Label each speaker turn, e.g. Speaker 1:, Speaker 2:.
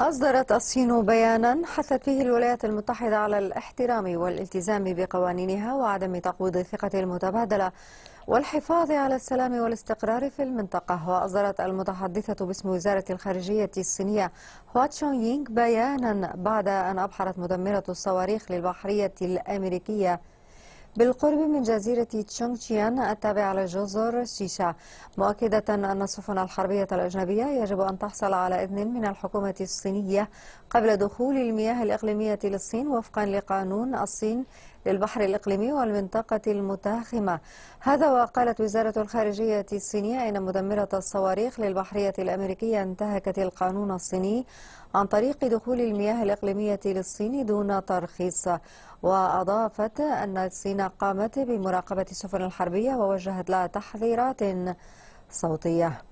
Speaker 1: أصدرت الصين بيانا حثت فيه الولايات المتحدة على الاحترام والالتزام بقوانينها وعدم تقويض الثقة المتبادلة والحفاظ على السلام والاستقرار في المنطقة وأصدرت المتحدثة باسم وزارة الخارجية الصينية هوا تشون يينغ بيانا بعد أن أبحرت مدمرة الصواريخ للبحرية الأمريكية بالقرب من جزيرة تشونغ التابعة لجزر شيشا مؤكدة أن السفن الحربية الأجنبية يجب أن تحصل على إذن من الحكومة الصينية قبل دخول المياه الإقليمية للصين وفقا لقانون الصين للبحر الإقليمي والمنطقة المتاخمة هذا وقالت وزارة الخارجية الصينية إن مدمرة الصواريخ للبحرية الأمريكية انتهكت القانون الصيني عن طريق دخول المياه الإقليمية للصين دون ترخيص وأضافت أن الصين قامت بمراقبة السفن الحربية ووجهت لها تحذيرات صوتية